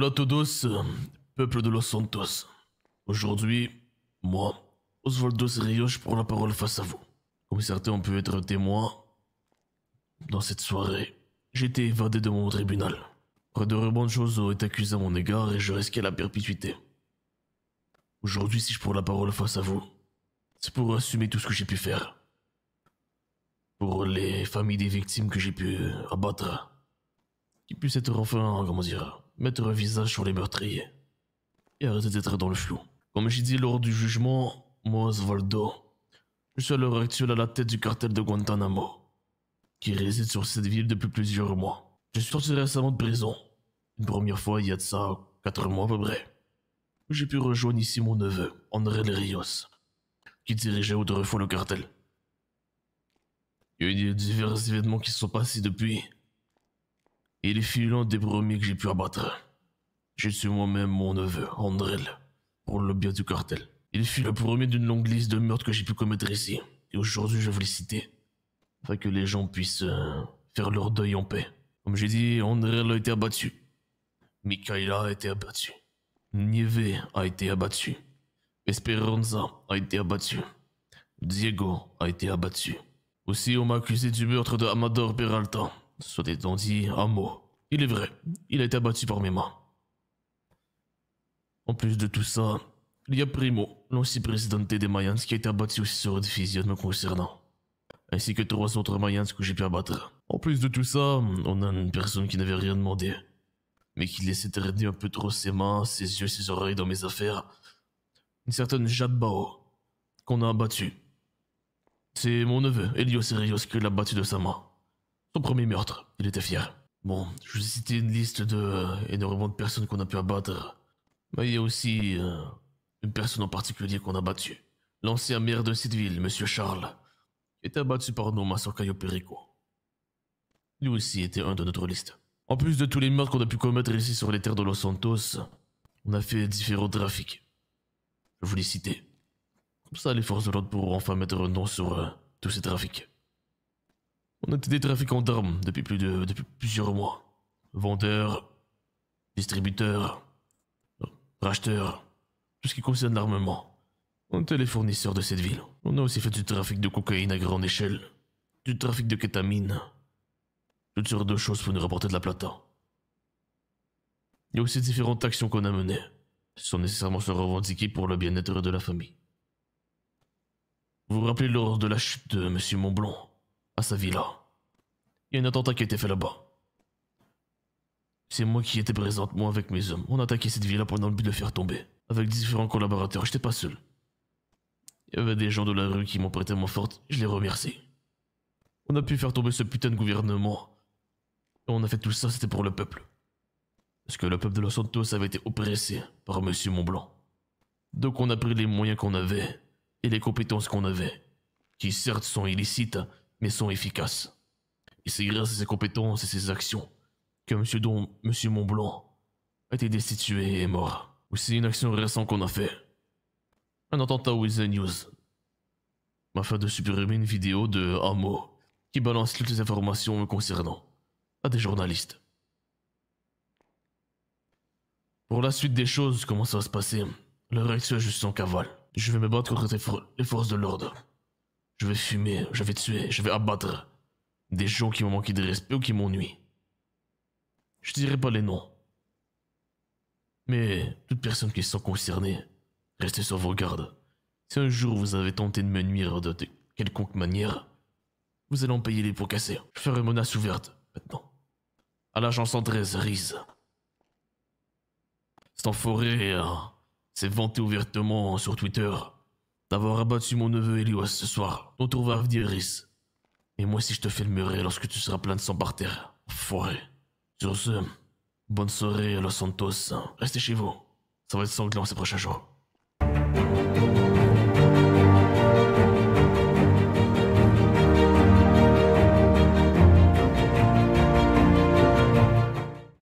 Hola todos, peuple de Los Santos. Aujourd'hui, moi, Osvaldo Rios, prends la parole face à vous. Comme certains ont pu être témoins, dans cette soirée, j'ai été évadé de mon tribunal. Près de rebondes choses ont été à mon égard et je risquais la perpétuité. Aujourd'hui, si je prends la parole face à vous, c'est pour assumer tout ce que j'ai pu faire. Pour les familles des victimes que j'ai pu abattre. Qui puissent être enfin, comment dire, mettre un visage sur les meurtriers et arrêter d'être dans le flou. Comme j'ai dit lors du jugement, moi, Voldo. je suis à l'heure actuelle à la tête du cartel de Guantanamo, qui réside sur cette ville depuis plusieurs mois. Je suis sorti récemment de prison, une première fois il y a de ça Quatre mois à peu près. J'ai pu rejoindre ici mon neveu, André Rios, qui dirigeait autrefois le cartel. Il y a eu divers événements qui se sont passés depuis, il fut l'un des premiers que j'ai pu abattre. Je suis moi-même mon neveu, Andrel, pour le bien du cartel. Il fut le premier d'une longue liste de meurtres que j'ai pu commettre ici. Et aujourd'hui, je vais les citer. Afin que les gens puissent euh, faire leur deuil en paix. Comme j'ai dit, Andrel a été abattu. Mikaela a été abattu. Nieve a été abattu. Esperanza a été abattu. Diego a été abattu. Aussi, on m'a accusé du meurtre de Amador Peralta, Soit des dit un mot Il est vrai, il a été abattu par mes mains. En plus de tout ça, il y a Primo, l'ancien président des Mayans, qui a été abattu aussi sur une physique me concernant. Ainsi que trois autres Mayans que j'ai pu abattre. En plus de tout ça, on a une personne qui n'avait rien demandé, mais qui laissait traîner un peu trop ses mains, ses yeux, ses oreilles dans mes affaires. Une certaine Jade qu'on a abattu... C'est mon neveu, Elios Serios, qui l'a battu de sa main. Son premier meurtre, il était fier. Bon, je vous ai cité une liste de euh, énormément de personnes qu'on a pu abattre. Mais il y a aussi euh, une personne en particulier qu'on a battue. L'ancien maire de cette ville, Monsieur Charles, était abattu par nos masseurs Cayo Perico. Lui aussi était un de notre liste. En plus de tous les meurtres qu'on a pu commettre ici sur les terres de Los Santos, on a fait différents trafics. Je vous les citer. Comme ça, les forces de l'ordre pourront enfin mettre un nom sur euh, tous ces trafics. On était des trafiquants d'armes depuis, plus de, depuis plusieurs mois. Vendeurs, distributeurs, racheteurs, tout ce qui concerne l'armement. On était les fournisseurs de cette ville. On a aussi fait du trafic de cocaïne à grande échelle, du trafic de kétamine, toutes sortes de choses pour nous rapporter de la plata. Il y a aussi différentes actions qu'on a menées, sans nécessairement se revendiquer pour le bien-être de la famille. Vous vous rappelez lors de la chute de Monsieur Montblanc, à sa villa il y a un attentat qui a été fait là-bas. C'est moi qui étais présente, moi avec mes hommes. On a attaqué cette ville-là pendant le but de la faire tomber. Avec différents collaborateurs, j'étais pas seul. Il y avait des gens de la rue qui m'ont prêté main forte, je les remercie. On a pu faire tomber ce putain de gouvernement. Et on a fait tout ça, c'était pour le peuple. Parce que le peuple de Los Santos avait été oppressé par Monsieur Montblanc. Donc on a pris les moyens qu'on avait et les compétences qu'on avait, qui certes sont illicites, mais sont efficaces. Et c'est grâce à ses compétences et ses actions que Monsieur Don, Monsieur Montblanc a été destitué et mort. C'est une action récente qu'on a fait. Un attentat the News. M'a fait de supprimer une vidéo de Amo qui balance toutes les informations me concernant à des journalistes. Pour la suite des choses, comment ça va se passer Le réaction est juste en cavale. Je vais me battre contre les forces de l'ordre. Je vais fumer, je vais tuer, je vais abattre. Des gens qui m'ont manqué de respect ou qui m'ennuient. Je dirai pas les noms. Mais toute personne qui se sent concernée, restez sur vos gardes. Si un jour vous avez tenté de me nuire de quelconque manière, vous allez en payer les pots cassés. Je ferai menace ouverte, maintenant. À la 113, Riz. Cet enfoiré hein, s'est vanté ouvertement sur Twitter d'avoir abattu mon neveu Elios ce soir. va venir, Riz. Et moi si je te fais filmerai lorsque tu seras plein de sang par terre. Forêt. Sur ce, bonne soirée à Los Santos. Restez chez vous. Ça va être sanglant ces prochains jours.